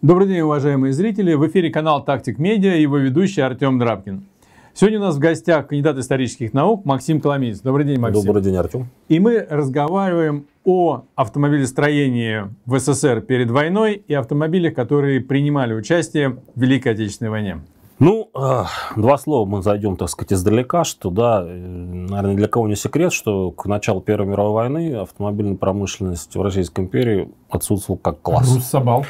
Добрый день, уважаемые зрители! В эфире канал «Тактик Медиа» и его ведущий Артем Драбкин. Сегодня у нас в гостях кандидат исторических наук Максим Коломенец. Добрый день, Максим. Добрый день, Артем. И мы разговариваем о автомобилестроении в СССР перед войной и автомобилях, которые принимали участие в Великой Отечественной войне. Ну, э, два слова мы зайдем, так сказать, издалека, что, да, э, наверное, для кого не секрет, что к началу Первой мировой войны автомобильная промышленность в Российской империи отсутствовала как класс. Рус собал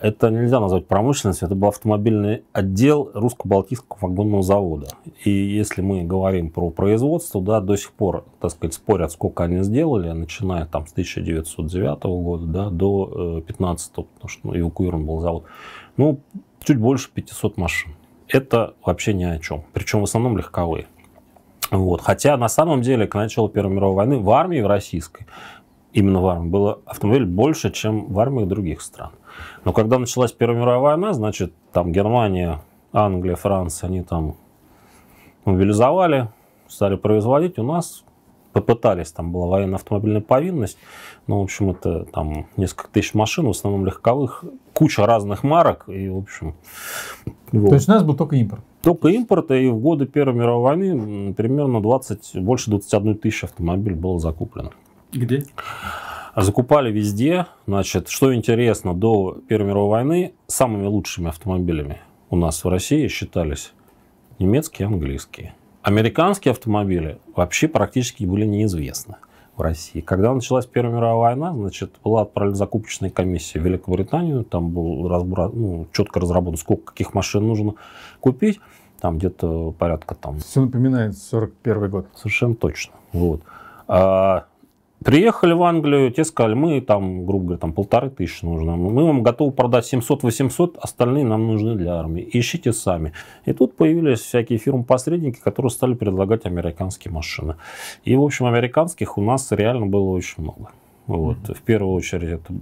это нельзя назвать промышленностью, это был автомобильный отдел русско-балтийского вагонного завода. И если мы говорим про производство, да, до сих пор, так сказать, спорят, сколько они сделали, начиная там с 1909 года да, до 15 э, потому что ну, эвакуирован был завод. Ну, чуть больше 500 машин. Это вообще ни о чем. Причем в основном легковые. Вот. Хотя на самом деле к началу Первой мировой войны в армии в российской именно в армии было автомобилей больше, чем в армиях других стран. Но когда началась Первая мировая война, значит, там Германия, Англия, Франция, они там мобилизовали, стали производить. У нас попытались, там была военно-автомобильная повинность, ну, в общем, это там несколько тысяч машин, в основном легковых, куча разных марок, и, в общем... Вот. То есть у нас был только импорт? Только импорт, и в годы Первой мировой войны примерно 20, больше 21 тысяч автомобилей было закуплено. Где? Закупали везде. Значит, что интересно, до Первой мировой войны самыми лучшими автомобилями у нас в России считались немецкие и английские. Американские автомобили вообще практически были неизвестны в России. Когда началась Первая мировая война, значит, была отправлена закупочная комиссия в Великобританию, там был разброс, ну, четко разработан, сколько каких машин нужно купить, там где-то порядка там... Все напоминает 41 год. Совершенно точно. Вот. А Приехали в Англию, те сказали, мы там, грубо говоря, там полторы тысячи нужно. Мы вам готовы продать 700-800, остальные нам нужны для армии. Ищите сами. И тут появились всякие фирмы-посредники, которые стали предлагать американские машины. И, в общем, американских у нас реально было очень много. Вот. Mm-hmm. В первую очередь это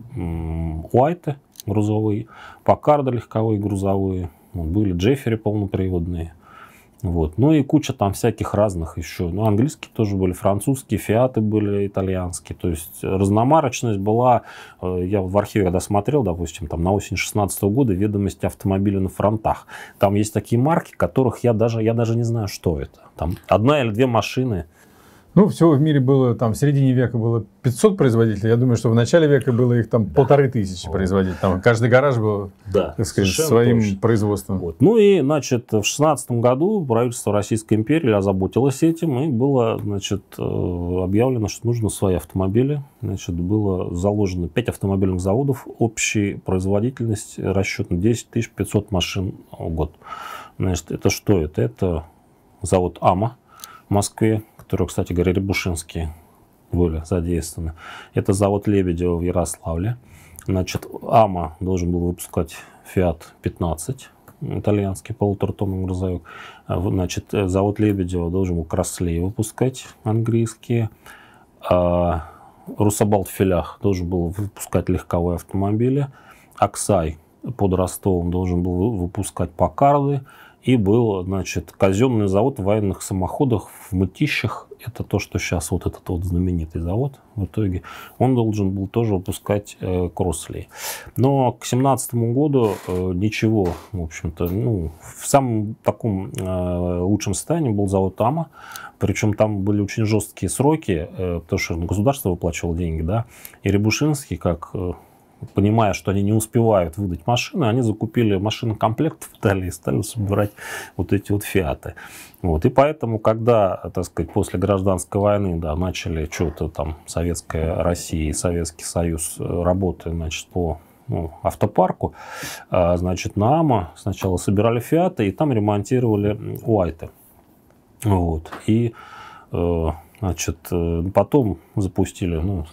Уайты грузовые, Покарды легковые грузовые, были Джеффери полноприводные. Вот. Ну и куча там всяких разных еще. Ну, английские тоже были, французские, фиаты были итальянские. То есть разномарочность была. Э, я в архиве, когда смотрел, допустим, там на осень 16 года ведомости автомобиля на фронтах. Там есть такие марки, которых я даже, я даже не знаю, что это. Там одна или две машины. Ну, всего в мире было, там, в середине века было 500 производителей. Я думаю, что в начале века было их там да. полторы тысячи производителей. Там каждый гараж был, да, так сказать, своим точно. производством. Вот. Ну и, значит, в шестнадцатом году правительство Российской империи озаботилось этим, и было, значит, э, объявлено, что нужно свои автомобили. Значит, было заложено 5 автомобильных заводов, общая производительность расчетно 10 500 машин в год. Значит, это что это? Это завод АМА в Москве, которую, кстати говоря, Рябушинские были задействованы. Это завод Лебедева в Ярославле. Значит, АМА должен был выпускать Fiat 15 итальянский полуторатомный грузовик. А, значит, э, завод Лебедева должен был Краслей выпускать английские. А Русабалт в Филях должен был выпускать легковые автомобили. Оксай под Ростовом должен был выпускать Покарды и был, значит, казенный завод военных самоходов в Мытищах. Это то, что сейчас вот этот вот знаменитый завод в итоге. Он должен был тоже выпускать э, Кросли. Но к семнадцатому году э, ничего, в общем-то, ну, в самом таком э, лучшем состоянии был завод Ама, Причем там были очень жесткие сроки, э, потому что государство выплачивало деньги, да. И Рябушинский, как э, понимая, что они не успевают выдать машины, они закупили машинокомплект в Италии и стали собирать вот эти вот фиаты. Вот. И поэтому, когда, так сказать, после гражданской войны, да, начали что-то там Советская Россия и Советский Союз э, работы, значит, по ну, автопарку, а, значит, на АМА сначала собирали фиаты и там ремонтировали уайты. Вот. И, э, значит, э, потом запустили, ну,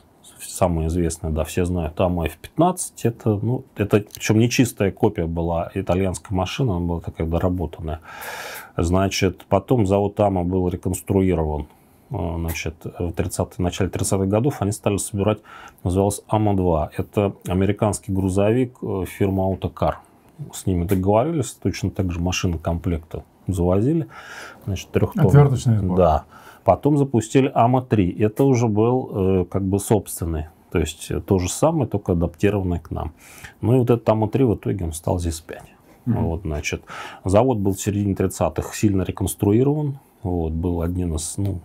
самое известное, да, все знают, Тама F-15. Это, ну, это, причем не чистая копия была итальянской машины, она была такая доработанная. Значит, потом завод АМА был реконструирован э, значит, в 30 начале 30-х годов они стали собирать, называлось АМА-2. Это американский грузовик э, фирмы Autocar. С ними договорились, точно так же машины комплекта завозили. Значит, трехтонные. Отверточный сбор. Да. Потом запустили АМА-3. Это уже был э, как бы собственный. То есть э, то же самое, только адаптированное к нам. Ну и вот этот АМА-3 в итоге он стал ЗИС-5. Mm-hmm. Вот, значит, завод был в середине 30-х сильно реконструирован. Вот, был один из, ну,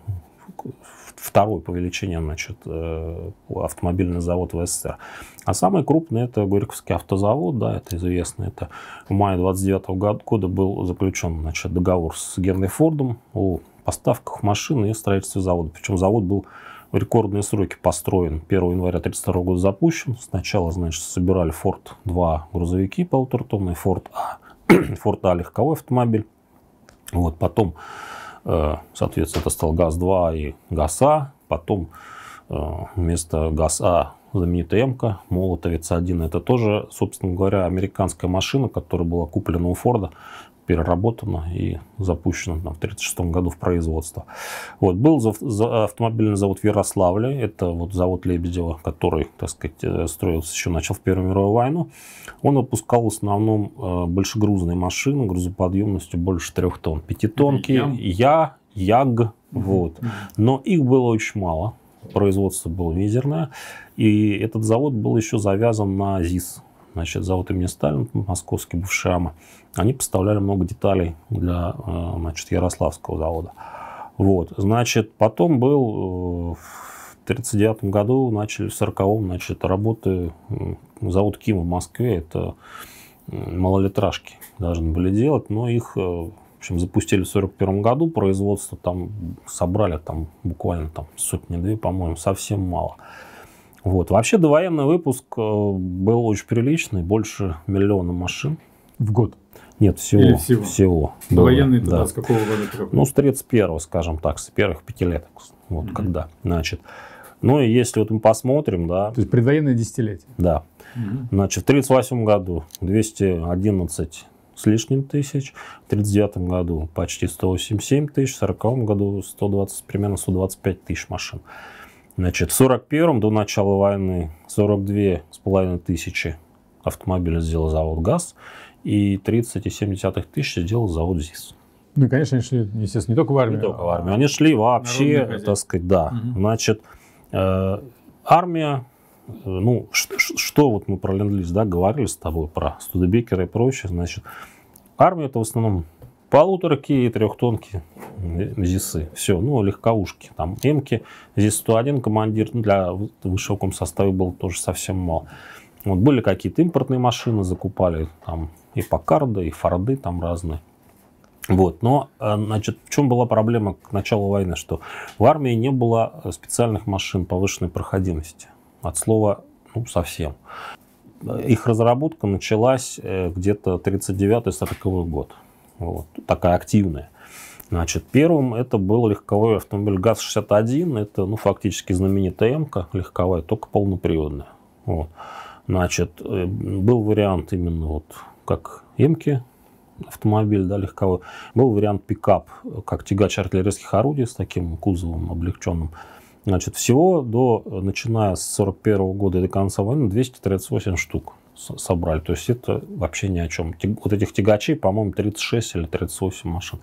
второй по величине значит, э, автомобильный завод в СССР. А самый крупный это Горьковский автозавод, да, это известно. Это в мае 29 -го года был заключен значит, договор с Генри Фордом о поставках машин и строительстве завода. Причем завод был в рекордные сроки построен. 1 января 1932 года запущен. Сначала, значит, собирали Ford 2 грузовики полуторатонные, Ford А, Ford А легковой автомобиль. Вот, потом, э, соответственно, это стал ГАЗ-2 и ГАЗ-А. Потом э, вместо ГАЗ-А знаменитая МК, Молотовец-1. Это тоже, собственно говоря, американская машина, которая была куплена у Форда переработано и запущено там, в 1936 году в производство. Вот, был за, за, автомобильный завод в Ярославле, это вот завод Лебедева, который, так сказать, э, строился еще, начал в Первую мировую войну. Он выпускал в основном э, большегрузные машины, грузоподъемностью больше трех тонн. Пятитонки, Я, Яг, вот. Но их было очень мало, производство было мизерное, и этот завод был еще завязан на ЗИС, значит, завод имени Сталин, московский, бывший они поставляли много деталей для э, значит, Ярославского завода. Вот, значит, потом был э, в 1939 году, начали в 1940 значит, работы завод Кима в Москве, это малолитражки должны были делать, но их э, в общем, запустили в 1941 году, производство там собрали там буквально там сотни-две, по-моему, совсем мало. Вот. Вообще довоенный выпуск э, был очень приличный, больше миллиона машин. В год? Нет, всего. Или всего. всего. Ну, довоенный да. с какого года? Какой? Ну, с 31 скажем так, с первых пятилеток. Вот угу. когда, значит. Ну и если вот мы посмотрим, да. То есть предвоенное десятилетие. Да. Угу. Значит, в 1938 году 211 с лишним тысяч, в 1939 году почти 187 тысяч, в 1940 году 120, примерно 125 тысяч машин. Значит, в 41 до начала войны с половиной тысячи автомобилей сделал завод ГАЗ и 30,7 тысяч сделал завод ЗИС. Ну, конечно, они шли, естественно, не только в армию. Не только в армию. Они шли вообще, так сказать, да. Угу. Значит, э, армия, э, ну, что, что вот мы про ленд да, говорили с тобой про Студебекера и прочее, значит, армия это в основном полуторки и трехтонки ЗИСы. Все, ну, легковушки, там, Эмки, ЗИС-101 командир, ну, для высоком состава был тоже совсем мало. Вот были какие-то импортные машины, закупали там и Пакарды, и Форды там разные. Вот, но, э, значит, в чем была проблема к началу войны, что в армии не было специальных машин повышенной проходимости. От слова, ну, совсем. Их разработка началась э, где-то 39-40 год вот, такая активная. Значит, первым это был легковой автомобиль ГАЗ-61, это ну, фактически знаменитая м легковая, только полноприводная. Вот. Значит, э, был вариант именно вот как м автомобиль, да, легковой. Был вариант пикап, как тягач артиллерийских орудий с таким кузовом облегченным. Значит, всего до, начиная с 41 -го года и до конца войны, 238 штук собрали. То есть это вообще ни о чем. Вот этих тягачей, по-моему, 36 или 38 машин.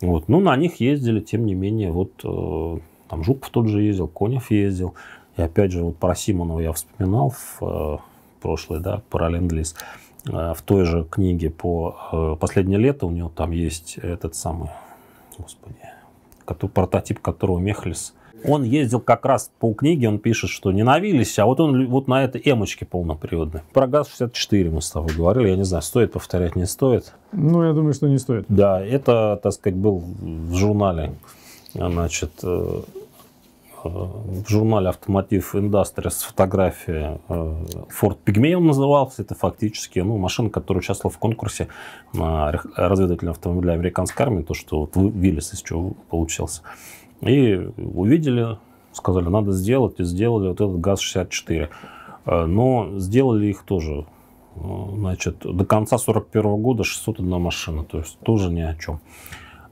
Вот. Ну, на них ездили, тем не менее, вот э, там Жуков тот же ездил, Конев ездил. И опять же, вот про Симонова я вспоминал в э, прошлый, да, про ленд Э, в той же книге по э, «Последнее лето» у него там есть этот самый, господи, который, прототип которого Мехлис он ездил как раз по книге, он пишет, что ненавились, а вот он вот на этой эмочке полноприводной. Про ГАЗ-64 мы с тобой говорили, я не знаю, стоит повторять, не стоит? Ну, я думаю, что не стоит. Да, это, так сказать, был в журнале, значит, э, э, в журнале «Автомотив с фотография э, Форд Pygmy он назывался. Это фактически ну, машина, которая участвовала в конкурсе на разведывательные автомобили американской армии. То, что вот Виллис из чего получился. И увидели, сказали, надо сделать, и сделали вот этот ГАЗ-64. Э, но сделали их тоже, э, значит, до конца 41 года 601 машина, то есть тоже ни о чем.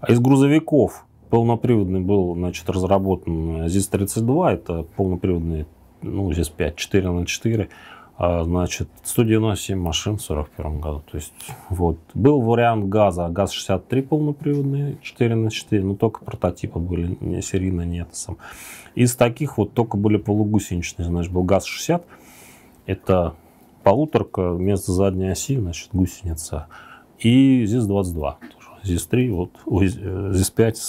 А Из грузовиков полноприводный был, значит, разработан ЗИС-32, это полноприводный, ну, ЗИС-5, 4 на 4 а, значит, 197 машин в 1941 году. То есть, вот. Был вариант газа, а ГАЗ-63 полноприводный, 4 на 4, но только прототипы были, не серийно, не это сам. Из таких вот только были полугусеничные, значит, был ГАЗ-60, это полуторка вместо задней оси, значит, гусеница, и ЗИС-22 ЗИС-3, вот, э, ЗИС-5,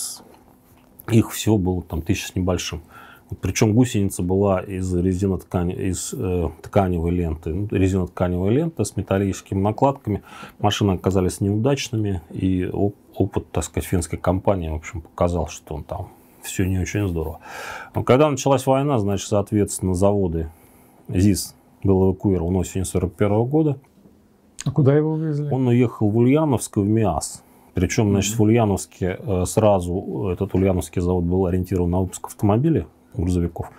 их всего было там тысяча с небольшим. Вот причем гусеница была из резиноткани, из э, тканевой ленты. Ну, резинотканевая лента с металлическими накладками. Машины оказались неудачными, и опыт, так сказать, финской компании, в общем, показал, что он там все не очень здорово. Но когда началась война, значит, соответственно, заводы ЗИС был эвакуирован осенью 41 -го года. А куда его вывезли? Он уехал в Ульяновск в МИАС. Причем, значит, в Ульяновске э, сразу этот Ульяновский завод был ориентирован на выпуск автомобилей грузовиков.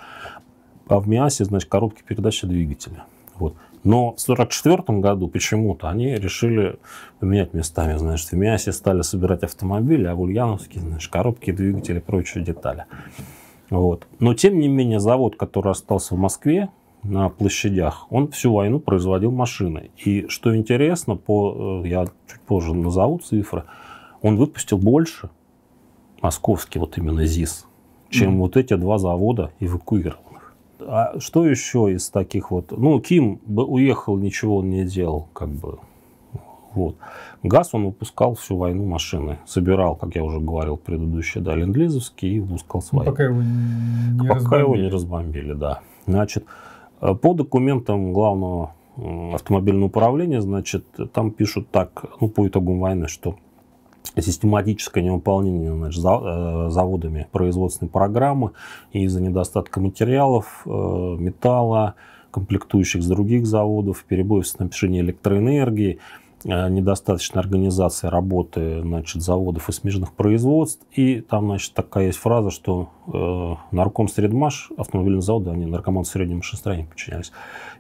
А в МИАСе, значит, коробки передачи двигателя. Вот. Но в 1944 году почему-то они решили поменять местами. Значит, в МИАСе стали собирать автомобили, а в Ульяновске, значит, коробки, двигатели и прочие детали. Вот. Но, тем не менее, завод, который остался в Москве, на площадях, он всю войну производил машины. И что интересно, по, э, я чуть позже назову цифры, он выпустил больше, московский вот именно ЗИС, чем mm-hmm. вот эти два завода эвакуированных. А что еще из таких вот... Ну, Ким уехал, ничего он не делал, как бы. Вот. Газ он выпускал всю войну машины. Собирал, как я уже говорил, предыдущие, да, ленд и выпускал свои. Ну, пока его не пока разбомбили. его не разбомбили, да. Значит, э, по документам главного автомобильного управления, значит, там пишут так, ну, по итогам войны, что систематическое невыполнение значит, э, заводами производственной программы из-за недостатка материалов, э, металла, комплектующих с других заводов, перебоев в напишением электроэнергии, э, недостаточной организации работы значит, заводов и смежных производств. И там значит, такая есть фраза, что э, нарком средмаш автомобильные заводы, они наркоман среднем машиностроении подчинялись.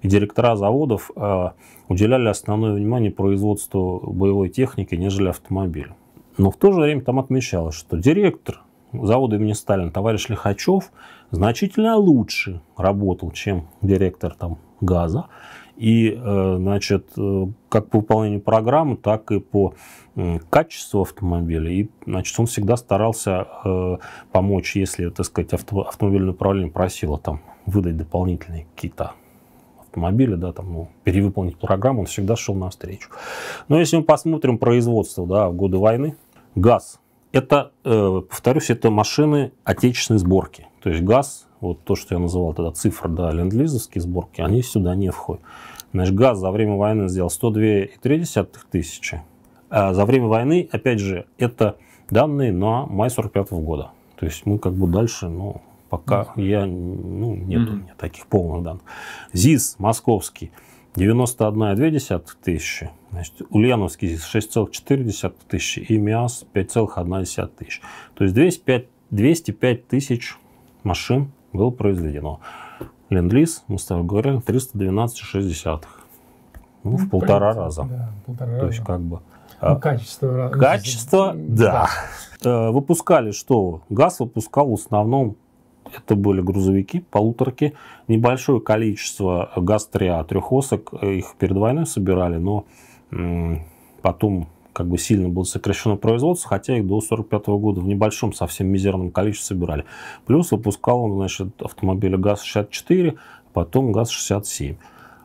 И директора заводов э, уделяли основное внимание производству боевой техники, нежели автомобилю. Но в то же время там отмечалось, что директор завода имени Сталина, товарищ Лихачев, значительно лучше работал, чем директор там, газа. И, э, значит, э, как по выполнению программы, так и по качеству автомобиля. И, значит, он всегда старался э, помочь, если, так сказать, авто, автомобильное управление просило там выдать дополнительные какие-то автомобиля, да, там, ну, перевыполнить программу, он всегда шел навстречу. Но если мы посмотрим производство да, в годы войны, Газ. Это, э, повторюсь, это машины отечественной сборки. То есть газ, вот то, что я называл тогда цифр, да, ленд сборки, они сюда не входят. Значит, газ за время войны сделал 102,3 тысячи. А за время войны, опять же, это данные на май 45 года. То есть мы как бы дальше, ну, пока я, ну, нет у меня таких полных данных. ЗИС московский – 91,2 тысячи. Значит, Ульяновский 6,4 тысячи и МИАС 5,1 тысяч. То есть 205, 205 тысяч машин было произведено. Ленд-лиз, мы с тобой говорили, 312,6. Ну, ну, в полтора принципе, раза. Да, полтора То раза. есть как бы... Ну, а, качество. Качество, да. да. Э, выпускали что? ГАЗ выпускал в основном это были грузовики, полуторки. Небольшое количество газ 3 трехосок, их перед войной собирали, но потом как бы сильно было сокращено производство, хотя их до 1945 года в небольшом, совсем мизерном количестве собирали. Плюс выпускал он, значит, автомобили ГАЗ-64, потом ГАЗ-67.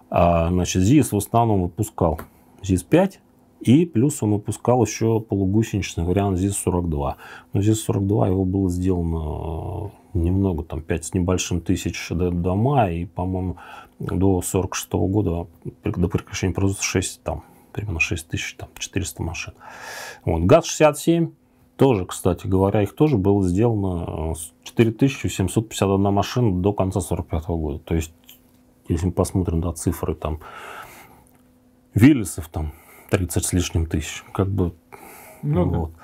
А, значит, ЗИС в основном выпускал ЗИС-5, и плюс он выпускал еще полугусеничный вариант ЗИС-42. Но ЗИС-42 его было сделано немного, там 5 с небольшим тысяч дома, и, по-моему, до 46 -го года, до прекращения производства 6, там, примерно тысяч там 6400 машин. Вот. ГАЗ-67 тоже, кстати говоря, их тоже было сделано 4751 э, машина до конца 45 -го года. То есть, если мы посмотрим, да, цифры там, Виллисов там 30 с лишним тысяч, как бы, ну, вот. Да.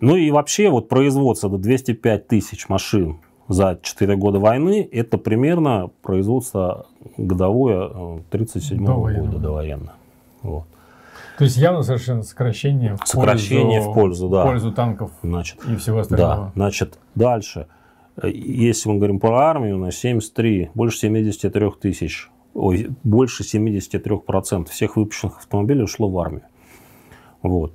Ну и вообще вот производство до 205 тысяч машин за 4 года войны, это примерно производство годовое 1937 э, -го года довоенно. Вот. То есть явно совершенно сокращение в сокращение пользу, в пользу, да. в пользу танков значит, и всего остального. Да, значит, дальше. Если мы говорим про армию, на 73, больше 73 тысяч, ой, больше 73% всех выпущенных автомобилей ушло в армию. Вот.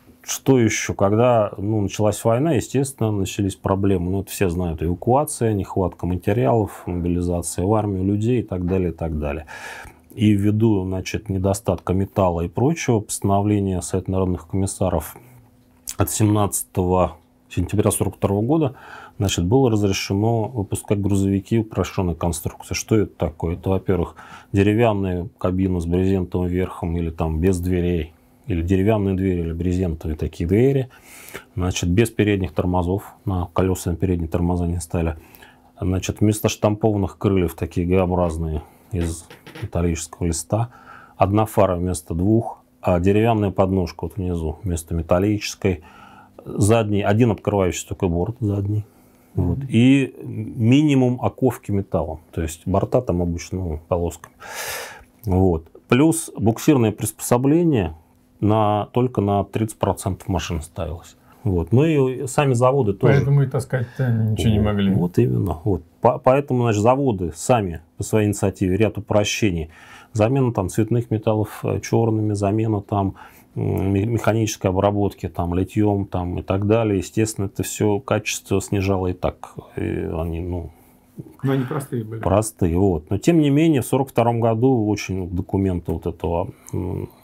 что еще? Когда ну, началась война, естественно, начались проблемы. Ну, это все знают. Эвакуация, нехватка материалов, мобилизация в армию людей и так далее, и так далее. И ввиду значит, недостатка металла и прочего, постановление Совета народных комиссаров от 17 сентября 1942 года значит, было разрешено выпускать грузовики упрощенной конструкции. Что это такое? Это, во-первых, деревянные кабины с брезентовым верхом или там без дверей, или деревянные двери, или брезентовые такие двери. Значит, без передних тормозов, на колеса на передние тормоза не стали. Значит, вместо штампованных крыльев такие Г-образные из металлического листа. Одна фара вместо двух, а деревянная подножка вот внизу вместо металлической. Задний, один открывающийся только борт задний. Вот. И минимум оковки металла, то есть борта там обычно ну, полосками. Вот. Плюс буксирное приспособление, на, только на 30% машин ставилось. Вот. Ну и сами заводы тоже. Поэтому и таскать-то ничего не могли. Вот именно. Вот. поэтому, значит, заводы сами по своей инициативе ряд упрощений. Замена там цветных металлов э, черными, замена там механической обработки, там, литьем там, и так далее. Естественно, это все качество снижало и так. И э, они, ну, но ну, они простые были. Простые, вот. Но тем не менее, в 1942 году очень документы вот этого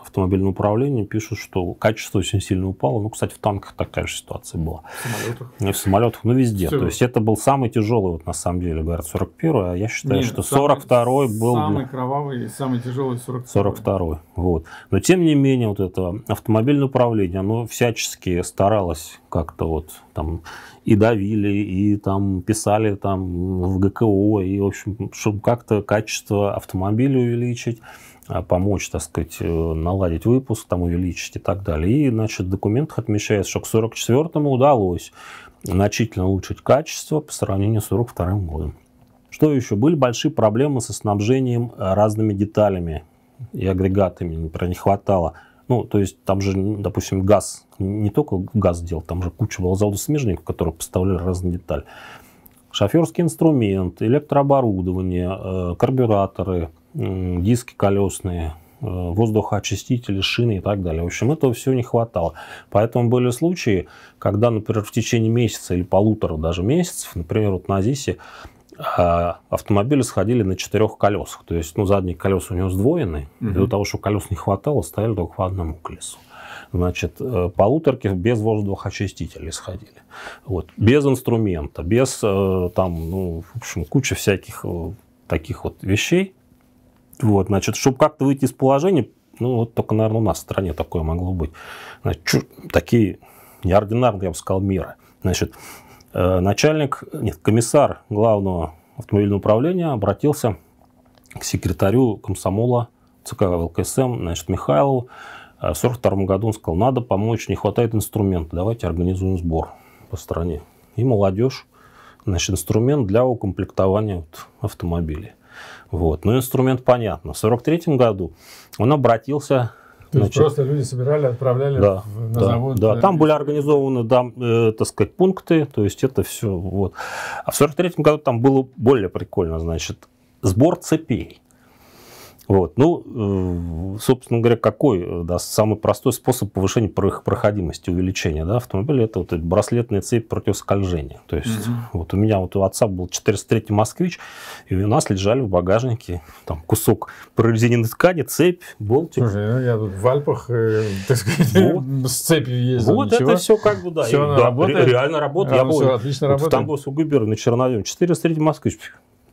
автомобильного управления пишут, что качество очень сильно упало. Ну, кстати, в танках такая же ситуация была. В самолетах? Не в самолетах, ну везде. Все. То есть это был самый тяжелый, вот на самом деле, говорят, 41 а я считаю, Нет, что 42-й был... Самый кровавый самый тяжелый 42-й. 42 вот. Но тем не менее, вот это автомобильное управление, оно всячески старалось как-то вот там и давили, и там писали там в ГК ПТО, и, в общем, чтобы как-то качество автомобиля увеличить, а, помочь, так сказать, э, наладить выпуск, там увеличить и так далее. И, значит, в документах отмечается, что к 44-му удалось значительно улучшить качество по сравнению с 42-м годом. Что еще? Были большие проблемы со снабжением э, разными деталями и агрегатами, например, не хватало. Ну, то есть там же, допустим, газ, не только газ делал, там же куча была заводов-смежников, которые поставляли разные детали шоферский инструмент, электрооборудование, э, карбюраторы, диски колесные, э, воздухоочистители, шины и так далее. В общем, этого всего не хватало. Поэтому были случаи, когда, например, в течение месяца или полутора даже месяцев, например, вот на ЗИСе э, автомобили сходили на четырех колесах. То есть, ну, задние колеса у него сдвоены. Угу. Из-за того, что колес не хватало, стояли только по одному колесу значит, э, полуторки без воздухоочистителей сходили. Вот. Без инструмента, без э, там, ну, в общем, куча всяких э, таких вот вещей. Вот, значит, чтобы как-то выйти из положения, ну, вот только, наверное, у нас в стране такое могло быть. Значит, чур, такие неординарные, я бы сказал, меры. Значит, начальник, нет, комиссар главного автомобильного управления обратился к секретарю комсомола ЦК ЛКСМ, значит, Михайлову, а в 1942 году он сказал, надо помочь, не хватает инструмента, давайте организуем сбор по стране. И молодежь, значит, инструмент для укомплектования вот, автомобилей. Вот. ну инструмент понятно. В 1943 году он обратился то Значит, есть просто люди собирали, отправляли да, на да, завод. Да, э, там были организованы, да, э, так сказать, пункты, то есть это все. Вот. А в 43 году там было более прикольно, значит, сбор цепей. Вот. Ну, э, собственно говоря, какой э, да, самый простой способ повышения проходимости, увеличения да, автомобиля, это вот браслетная цепь противоскольжения. То есть, угу. вот у меня вот у отца был 403 москвич, и у нас лежали в багажнике там кусок прорезиненной ткани, цепь, болтик. Слушай, ну я тут в Альпах, э, так сказать, с цепью ездил. Вот это все как бы, да. реально работает. А, был, отлично работает. В Тамбовской губернии, на Чернове, 403 москвич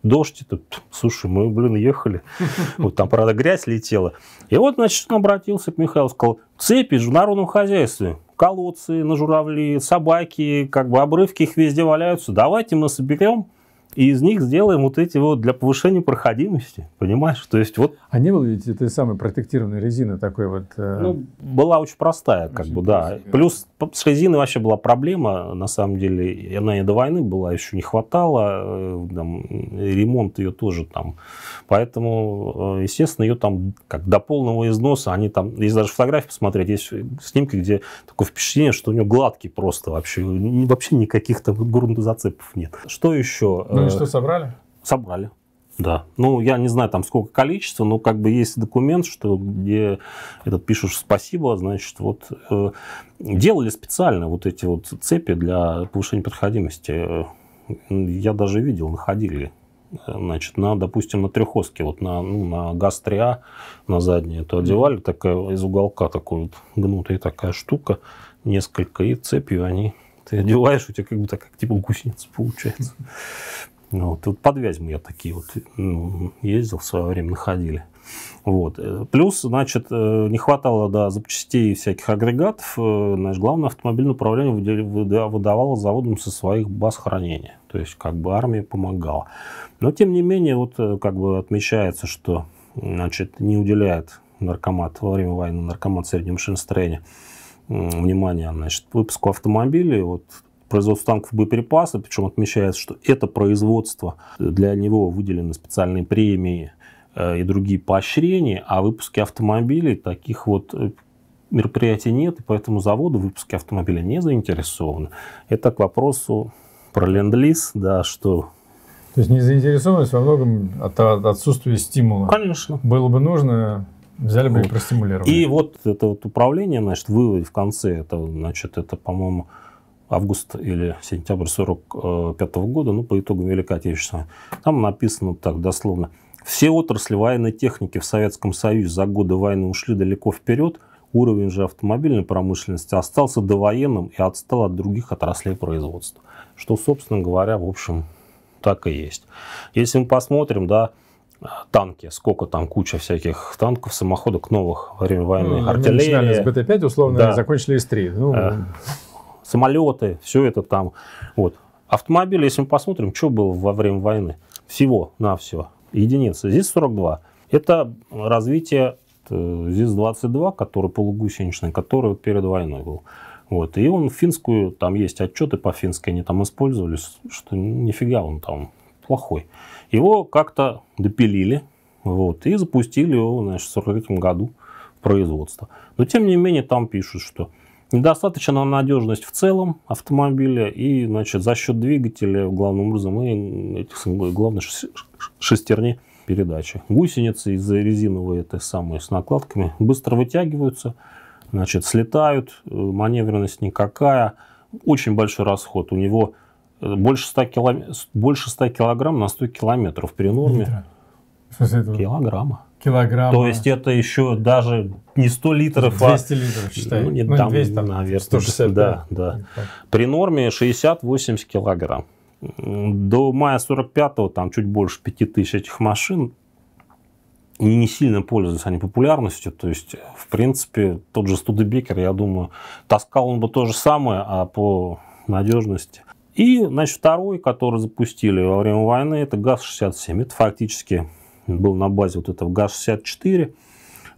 дождь, это, слушай, мы, блин, ехали. Вот там, правда, грязь летела. И вот, значит, он обратился к Михаилу, сказал, цепи в народном хозяйстве, колодцы на журавли, собаки, как бы обрывки их везде валяются, давайте мы соберем и из них сделаем вот эти вот для повышения проходимости, понимаешь? То есть вот... А не было ведь этой самой протектированной резины такой вот? Э... Ну, была очень простая, как очень бы, простая. да. Плюс с резиной вообще была проблема, на самом деле, она и до войны была, еще не хватало, э, там, ремонт ее тоже там. Поэтому, э, естественно, ее там как до полного износа, они там, есть даже фотографии посмотреть, есть снимки, где такое впечатление, что у нее гладкий просто вообще, вообще никаких там грунтозацепов нет. Что еще? Ну, ну и э, что, собрали? Собрали. Да. Ну, я не знаю там сколько количества, но как бы есть документ, что где этот пишешь спасибо, значит, вот э, делали специально вот эти вот цепи для повышения подходимости. Э, я даже видел, находили. Э, значит, на, допустим, на трехоске, вот на, ну, на газ 3 а, на заднее, то одевали такая из уголка такой вот гнутая такая штука, несколько, и цепью они ты одеваешь, у тебя как бы так, как типа гусеница получается. Вот. Ну, тут под Вязьму я такие вот ну, ездил в свое время, находили. Вот. Э, плюс, значит, э, не хватало да, запчастей всяких агрегатов. Э, значит, главное автомобильное управление выдавало заводам со своих баз хранения. То есть, как бы армия помогала. Но, тем не менее, вот как бы отмечается, что значит, не уделяет наркомат во время войны, наркомат среднего машиностроения внимание, значит, выпуску автомобилей. Вот производство танков и боеприпасов, причем отмечается, что это производство, для него выделены специальные премии э, и другие поощрения, а выпуски автомобилей таких вот э, мероприятий нет, и поэтому заводу в выпуске автомобиля не заинтересованы. Это к вопросу про ленд-лиз, да, что то есть незаинтересованность во многом от, от отсутствия стимула. Конечно. Было бы нужно, взяли бы вот. и простимулировали. И вот это вот управление, значит, вывод в конце, это, значит, это, по-моему, август или сентябрь 1945 года, ну, по итогам Великой Отечественной. Там написано так, дословно. Все отрасли военной техники в Советском Союзе за годы войны ушли далеко вперед, уровень же автомобильной промышленности остался довоенным и отстал от других отраслей производства. Что, собственно говоря, в общем, так и есть. Если мы посмотрим, да, танки, сколько там куча всяких танков, самоходок новых во время войны, ну, артиллерии. Начинали с БТ-5, условно, да. закончили с 3. Ну... Э, самолеты, все это там. Вот. Автомобили, если мы посмотрим, что было во время войны, всего на все единицы. Здесь 42. Это развитие э, ЗИС-22, который полугусеничный, который перед войной был. Вот. И он финскую, там есть отчеты по финской, они там использовались, что нифига он там плохой. Его как-то допилили вот, и запустили его значит, в 43 году в производство. Но тем не менее там пишут, что Недостаточна надежность в целом автомобиля и значит, за счет двигателя, главным образом, и этих, главной шестерни передачи. Гусеницы из-за резиновой этой самой с накладками быстро вытягиваются, значит, слетают, э, маневренность никакая, очень большой расход. У него э, больше 100, килом... больше 100 килограмм на 100 километров при норме. Килограмма килограмма. То есть это еще даже не 100 литров, 200 а... литров, считай. Ну, нет, ну, там, 200, там, наверное, 160. Да, да. да. При норме 60-80 килограмм. До мая 45-го, там чуть больше 5000 этих машин, и не сильно пользуются они популярностью. То есть, в принципе, тот же Студебекер, я думаю, таскал он бы то же самое, а по надежности. И, значит, второй, который запустили во время войны, это ГАЗ-67. Это фактически был на базе вот этого ГАЗ-64.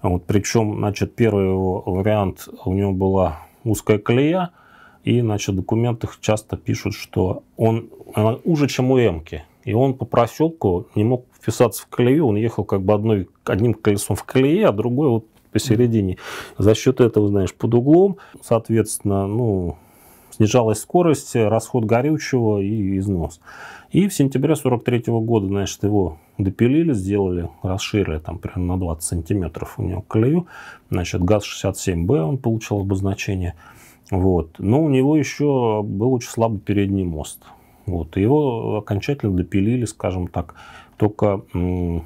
Вот, причем, значит, первый его вариант, у него была узкая колея, и, значит, в документах часто пишут, что он она уже, чем у Эмки. И он по проселку не мог вписаться в колею, он ехал как бы одной, одним колесом в колее, а другой вот посередине. За счет этого, знаешь, под углом, соответственно, ну, снижалась скорость, расход горючего и износ. И в сентябре 43 -го года, значит, его допилили, сделали, расширили там примерно на 20 сантиметров у него колею. Значит, ГАЗ-67Б он получил обозначение. Вот. Но у него еще был очень слабый передний мост. Вот. Его окончательно допилили, скажем так, только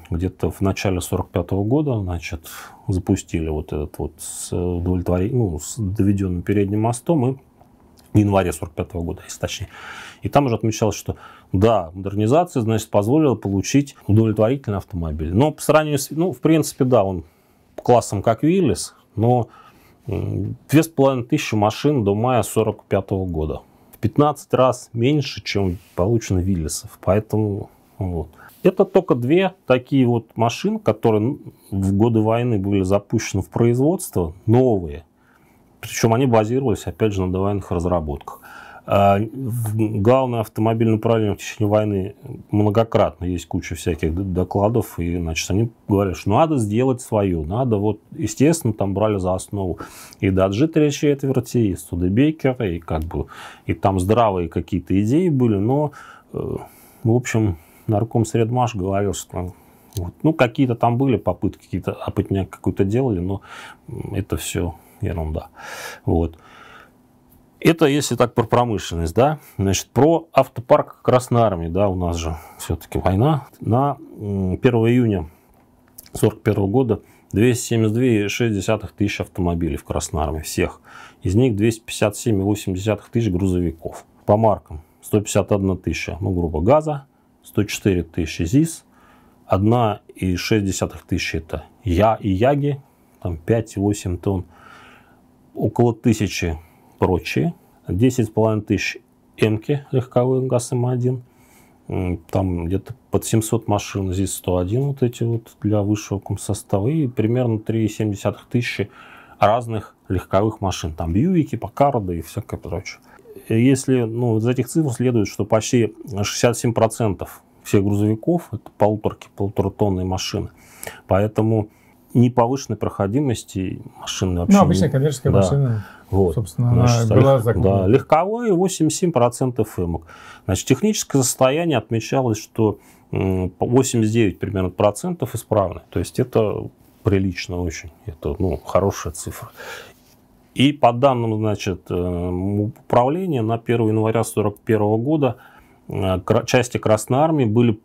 где-то в начале 45 -го года, значит, запустили вот этот вот с удовлетворением, ну, с доведенным передним мостом и в январе 45 года, если точнее. И там уже отмечалось, что да, модернизация, значит, позволила получить удовлетворительный автомобиль. Но по сравнению с, ну, в принципе, да, он классом как Виллис, но 2,5 тысячи машин до мая 45 года. В 15 раз меньше, чем получено Виллисов. Поэтому вот. Это только две такие вот машины, которые в годы войны были запущены в производство, новые – причем они базировались, опять же, на довоенных разработках. А, главное, автомобильное управление в течение войны многократно есть куча всяких докладов, и, значит, они говорят, что надо сделать свою, надо вот, естественно, там брали за основу и Даджи третьей четверти, и Студебекера, и как бы, и там здравые какие-то идеи были, но, э, в общем, нарком Средмаш говорил, что вот, ну, какие-то там были попытки, какие-то опытняк а какой-то делали, но это все ерунда. Вот. Это если так про промышленность, да. Значит, про автопарк Красной Армии, да, у нас же все-таки война. На 1 июня 1941 года 272,6 тысяч автомобилей в Красной Армии, всех. Из них 257,8 тысяч грузовиков. По маркам 151 тысяча, ну, грубо, газа, 104 тысячи ЗИС, 1,6 тысячи это Я и Яги, там 5,8 тонн около тысячи прочие, 10,5 тысяч М-ки легковые газ М1, там где-то под 700 машин, здесь 101 вот эти вот для высшего комсостава, и примерно 3,7 тысячи разных легковых машин, там Бьюики, Покарды и всякое прочее. Если, ну, из этих цифр следует, что почти 67% всех грузовиков это полуторки, полуторатонные машины. Поэтому неповышенной проходимости машины вообще. Ну, обычная коммерческая да. машина. Вот. Собственно, Значит, она была закуплена. Да, легковая 87% эмок. Значит, техническое состояние отмечалось, что 89 примерно процентов исправны. То есть это прилично очень. Это ну, хорошая цифра. И по данным значит, э, управления на 1 января 1941 года э, части Красной Армии были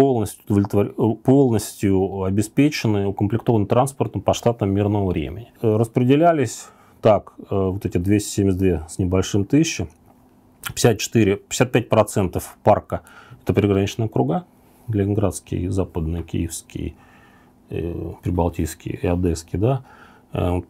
полностью, удовлетвор... Э, полностью обеспечены, укомплектованы транспортом по штатам мирного времени. Э, распределялись так, э, вот эти 272 с небольшим тысячи, 54, 55% парка – это приграничные округа, Ленинградский, Западный, Киевский, Прибалтийский и Одесский, да,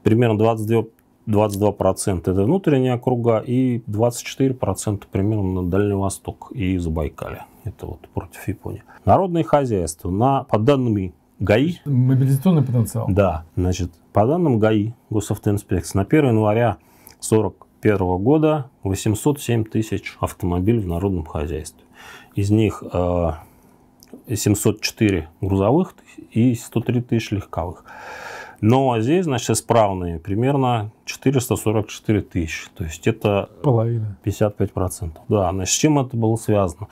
примерно 22 22% это внутренние округа и 24% примерно на Дальний Восток и Забайкалье это вот против Японии. Народное хозяйство, на, по данным ГАИ... Мобилизационный потенциал. Да, значит, по данным ГАИ, госавтоинспекции, на 1 января 1941 года 807 тысяч автомобилей в народном хозяйстве. Из них 704 э, грузовых и 103 тысяч легковых. Но ну, а здесь, значит, исправные примерно 444 тысячи. То есть это... Половина. 55%. Да, значит, с чем это было связано?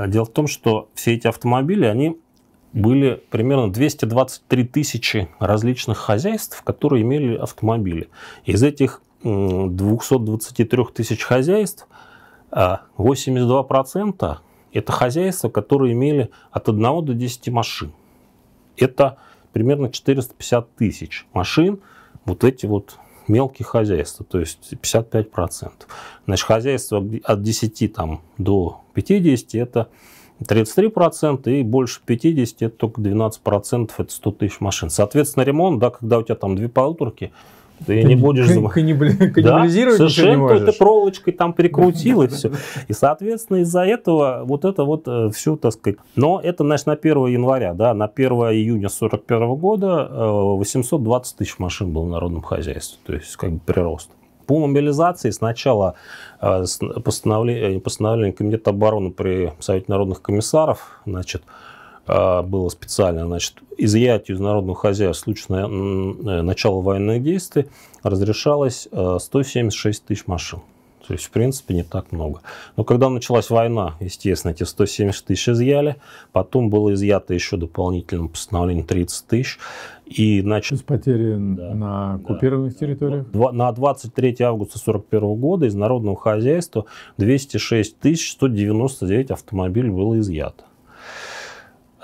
А, дело в том, что все эти автомобили, они были примерно 223 тысячи различных хозяйств, которые имели автомобили. Из этих 223 тысяч хозяйств 82% а, это хозяйства, которые имели от 1 до 10 машин. Это примерно 450 тысяч машин, вот эти вот мелкие хозяйства, то есть 55%. Значит, хозяйства от 10 там, до 50 – это 33%, и больше 50 – это только 12%, это 100 тысяч машин. Соответственно, ремонт, да, когда у тебя там две полуторки – ты не будешь... Кан- да? Совершенно ты проволочкой там перекрутил и все. И, соответственно, из-за этого вот это вот э, все, так сказать. Но это, значит, на 1 января, да, на 1 июня 41 года 820 э, тысяч машин было в народном хозяйстве. То есть, как бы прирост. По мобилизации сначала э, постановление, постановление Комитета обороны при Совете народных комиссаров, значит, а, было специально, значит, изъятие из народного хозяйства случая э, начало военных действий разрешалось 176 э, тысяч машин. То есть, в принципе, не так много. Но когда началась война, естественно, эти 170 тысяч изъяли. Потом было изъято еще дополнительное постановление 30 тысяч. И начали... То есть потери да, на оккупированных да. территориях? На 23 августа 1941 года из народного хозяйства 206 199 автомобилей было изъято.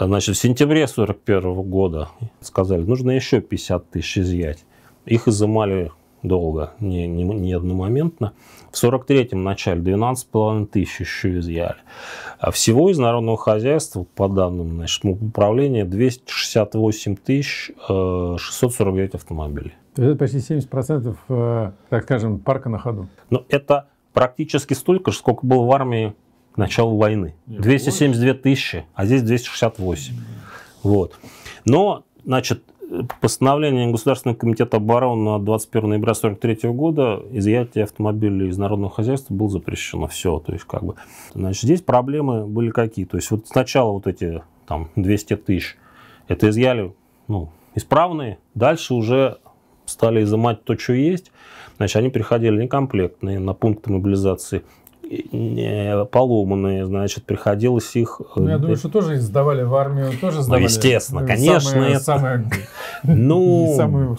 Значит, в сентябре 1941 года сказали, нужно еще 50 тысяч изъять. Их изымали долго, не, не, не одномоментно. В 43-м начале 12,5 тысяч еще изъяли. А всего из народного хозяйства, по данным значит, управления, 268 тысяч 649 э, автомобилей. То есть это почти 70%, э, так скажем, парка на ходу. Но ну, это практически столько же, сколько было в армии к началу войны. 272 тысячи, а здесь 268. Вот. Но, значит, постановление Государственного комитета обороны на 21 ноября 1943 года изъятие автомобилей из народного хозяйства было запрещено. Все, то есть как бы. Значит, здесь проблемы были какие? То есть вот сначала вот эти там 200 тысяч, это изъяли, ну, исправные, дальше уже стали изымать то, что есть, значит, они приходили некомплектные на пункты мобилизации поломанные, значит, приходилось их... Э, ну, я думаю, что тоже сдавали в армию, тоже ну, сдавали. Ну, естественно, конечно. Самые, это... самые... Ну, самые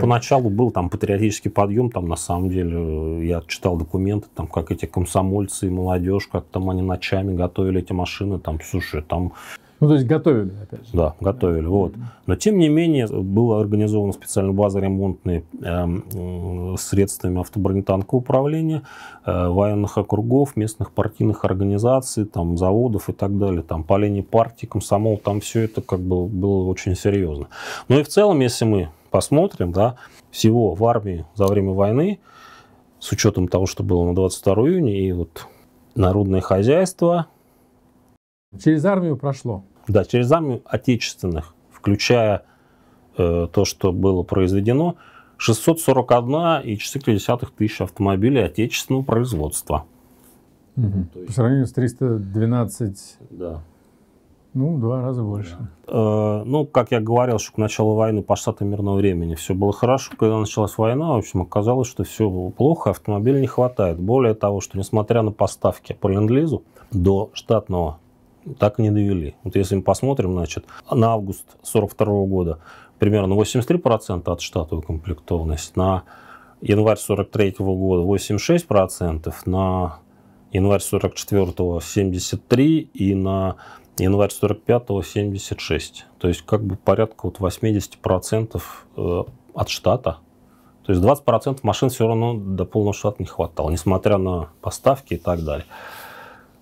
поначалу был там патриотический подъем, там на самом деле я читал документы, там как эти комсомольцы и молодежь, как там они ночами готовили эти машины, там, слушай, там ну, то есть готовили, опять же. Да, готовили, вот. Но, тем не менее, была организована специальная база ремонтной эм, э, средствами автобронетанкового управления, э, военных округов, местных партийных организаций, там, заводов и так далее. Там, по линии партии, комсомол, там все это как бы было очень серьезно. Ну и в целом, если мы посмотрим, да, всего в армии за время войны, с учетом того, что было на 22 июня, и вот народное хозяйство – Через армию прошло? Да, через армию отечественных, включая э, то, что было произведено, 641,4 тысяч автомобилей отечественного производства. Угу. По сравнению с 312... Да. Ну, два раза больше. Да. Э, ну, как я говорил, что к началу войны по штатам мирного времени все было хорошо. Когда началась война, в общем, оказалось, что все было плохо, автомобилей не хватает. Более того, что несмотря на поставки по ленд-лизу до штатного так и не довели. Вот если мы посмотрим, значит, на август 42 года примерно 83% от штата укомплектованность, на январь 43 года 86%, на январь 44 73 и на январь 45 76. То есть как бы порядка вот 80% э, от штата. То есть 20% машин все равно до полного штата не хватало, несмотря на поставки и так далее.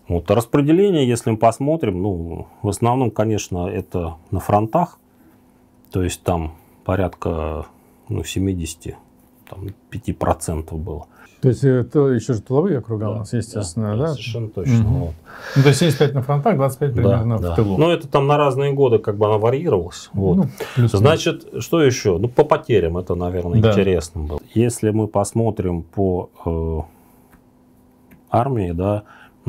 Вот. А распределение, если мы посмотрим, ну, в основном, конечно, это на фронтах, то есть там порядка ну, 70 там, 5% было. То есть это еще же тыловые округа да, у нас, естественно, да? да? Совершенно точно. Угу. Вот. Ну, то есть 75 на фронтах, 25 да, примерно да. в тылу. Ну, это там на разные годы как бы она варьировалась. Ну, вот. Ну, Значит, плюс. что еще? Ну, по потерям это, наверное, да. интересно было. Если мы посмотрим по э, армии, да,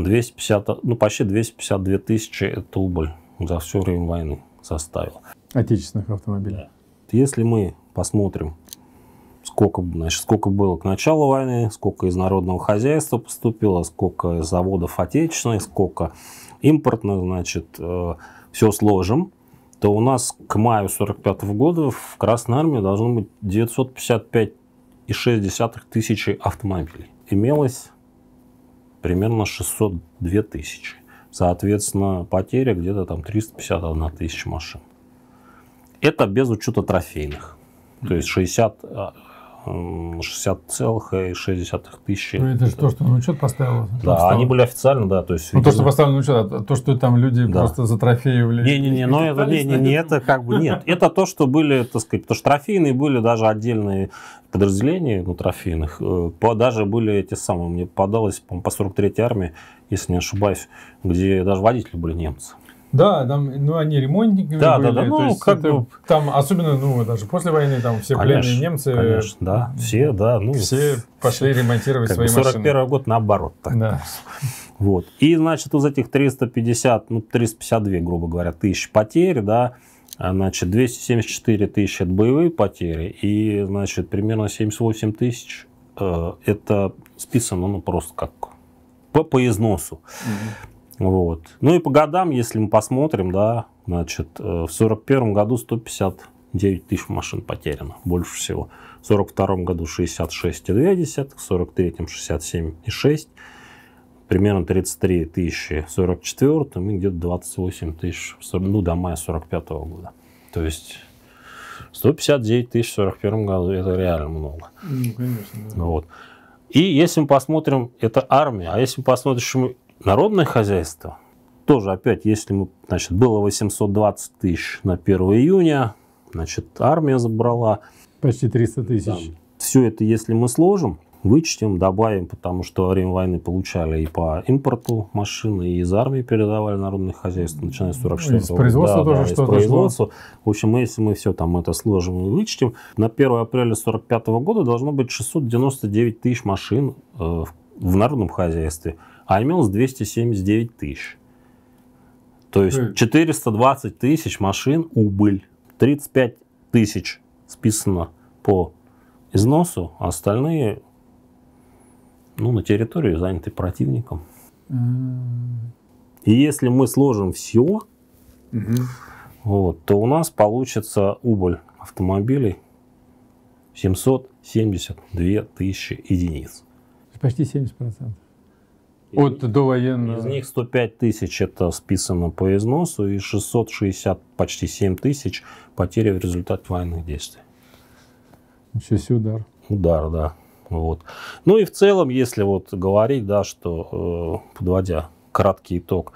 250, ну, почти 252 тысячи это убыль за все время войны составил. Отечественных автомобилей. Да. Если мы посмотрим, сколько, значит, сколько было к началу войны, сколько из народного хозяйства поступило, сколько заводов отечественных, сколько импортных, значит, э, все сложим, то у нас к маю 45 года в Красной Армии должно быть 955,6 тысячи автомобилей. Имелось примерно 602 тысячи. Соответственно, потеря где-то там 351 тысяча машин. Это без учета трофейных. То есть 60 60,6 тысячи. Ну, это же то, что на учет поставило. Да, встало. они были официально, да. То есть, ну, видимо... то, что поставлено на учет, а то, что там люди да. просто за трофеевали. Не-не-не, но ну, это, не, не, не, это как бы нет. Это то, что были, так сказать, потому что трофейные были даже отдельные подразделения, ну, трофейных, э, по, даже были эти самые, мне попадалось по, по 43-й армии, если не ошибаюсь, где даже водители были немцы. Да, там, ну, они ремонтники да, были. Да, да, ну, как это, бы... Там, особенно, ну, даже после войны, там все конечно, пленные немцы... Конечно, да, все, да. Ну, все пошли ремонтировать свои 41 машины. 41 год наоборот. Так. Да. Вот. И, значит, из этих 350, ну, 352, грубо говоря, тысяч потерь, да, а, значит, 274 тысячи это боевые потери, и, значит, примерно 78 тысяч э, это списано, ну, просто как по, по износу. Mm-hmm. Вот. Ну и по годам, если мы посмотрим, да, значит, э, в сорок первом году 159 тысяч машин потеряно, больше всего. В сорок втором году 66,2, в сорок 1943 67,6, примерно 33 тысячи в 1944 и где-то 28 тысяч, ну, до мая 1945 года. То есть 159 тысяч в 1941 году, это реально много. Ну, конечно, да. Вот. И если мы посмотрим, это армия, а если мы посмотрим, Народное хозяйство. Тоже опять, если мы, значит, было 820 тысяч на 1 июня, значит, армия забрала. Почти 300 тысяч. Да. Все это, если мы сложим, вычтем, добавим, потому что во время войны получали и по импорту машины, и из армии передавали народное хозяйство, начиная с 44 года. производства да, тоже да, что-то. Из Шло. В общем, если мы все там это сложим и вычтем, на 1 апреля 45 года должно быть 699 тысяч машин э, в народном хозяйстве а имелось 279 тысяч. То есть 420 хм. тысяч машин убыль, 35 тысяч списано по износу, а остальные ну, на территории заняты противником. И если мы сложим все, вот, то у нас получится убыль автомобилей 772 тысячи единиц. Почти 70 процентов. От и, довоенного. Из них 105 тысяч это списано по износу и 660, почти 7 тысяч потери в результате военных действий. Еще ну, себе удар. Удар, да. Вот. Ну и в целом, если вот говорить, да, что, э, подводя краткий итог,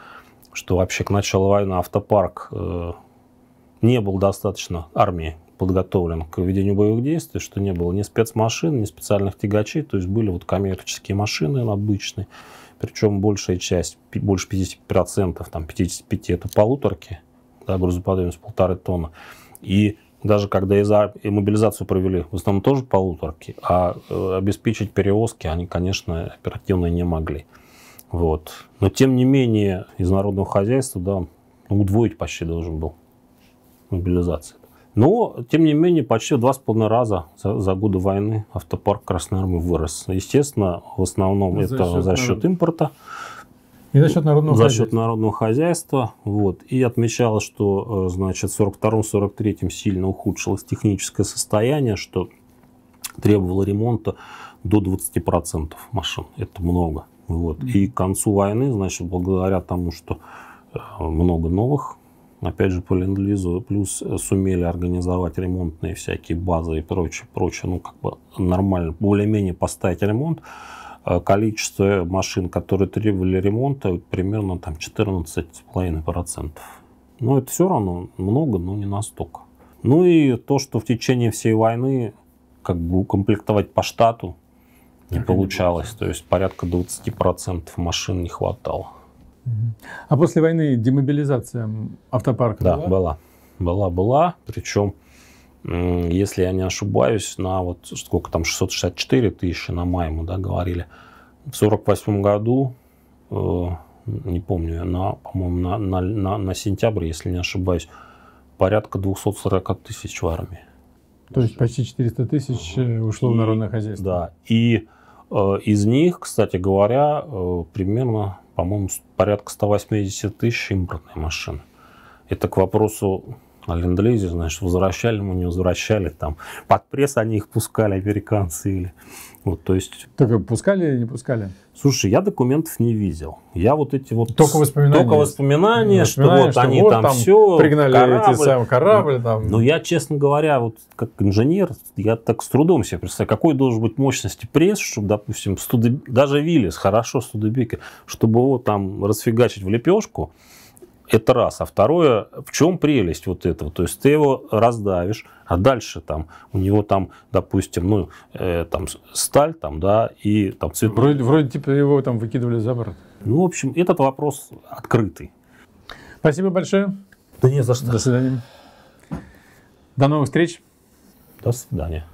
что вообще к началу войны автопарк э, не был достаточно армии подготовлен к ведению боевых действий, что не было ни спецмашин, ни специальных тягачей, то есть были вот коммерческие машины обычные, причем большая часть, больше 50%, там 55 это полуторки, да, грузоподъемность полторы тонны. И даже когда и мобилизацию провели, в основном тоже полуторки, а э, обеспечить перевозки они, конечно, оперативно не могли. Вот. Но тем не менее, из народного хозяйства да, удвоить почти должен был мобилизация. Но, тем не менее, почти в два с половиной раза за, за годы войны автопарк Красной Армии вырос. Естественно, в основном за это счет за счет народ... импорта. И за счет народного за хозяйства. счет народного хозяйства. Вот. И отмечалось, что э, значит, в 1942-1943 сильно ухудшилось техническое состояние, что требовало ремонта до 20% машин. Это много. Вот. И к концу войны, значит, благодаря тому, что э, много новых опять же, по ленд плюс э, сумели организовать ремонтные всякие базы и прочее, прочее, ну, как бы нормально, более-менее поставить ремонт. Э, количество машин, которые требовали ремонта, примерно там 14,5%. Но ну, это все равно много, но не настолько. Ну и то, что в течение всей войны как бы укомплектовать по штату не получалось. То есть порядка 20% машин не хватало. А после войны демобилизация автопарка да, была? была. Была, была. Причем, если я не ошибаюсь, на вот сколько там, 664 тысячи на майму, да, говорили. В сорок восьмом году, э, не помню, я на, по-моему, на, на, на, на сентябрь, если не ошибаюсь, порядка 240 тысяч в армии. То есть почти 400 тысяч э, ушло и, в народное хозяйство. Да, и Э, из них, кстати говоря, э, примерно, по-моему, порядка 180 тысяч импортные машины. Это к вопросу на ленд-лизе, значит, возвращали мы, не возвращали, там, под пресс они их пускали, американцы или... Вот, то есть... Так а пускали или не пускали? Слушай, я документов не видел. Я вот эти вот... Только воспоминания. Только воспоминания, что, вот что они вот там, там все... Пригнали корабль. эти сам ну, корабль там. Ну, я, честно говоря, вот как инженер, я так с трудом себе представляю, какой должен быть мощности пресс, чтобы, допустим, студеб... даже Виллис, хорошо Студебекер, чтобы его там расфигачить в лепешку, это раз. А второе, в чем прелесть вот этого? То есть ты его раздавишь, а дальше там у него там, допустим, ну, э, там сталь там, да, и там цвет. Вроде, вроде типа его там выкидывали за борт. Ну, в общем, этот вопрос открытый. Спасибо большое. Да не за что. До свидания. До новых встреч. До свидания.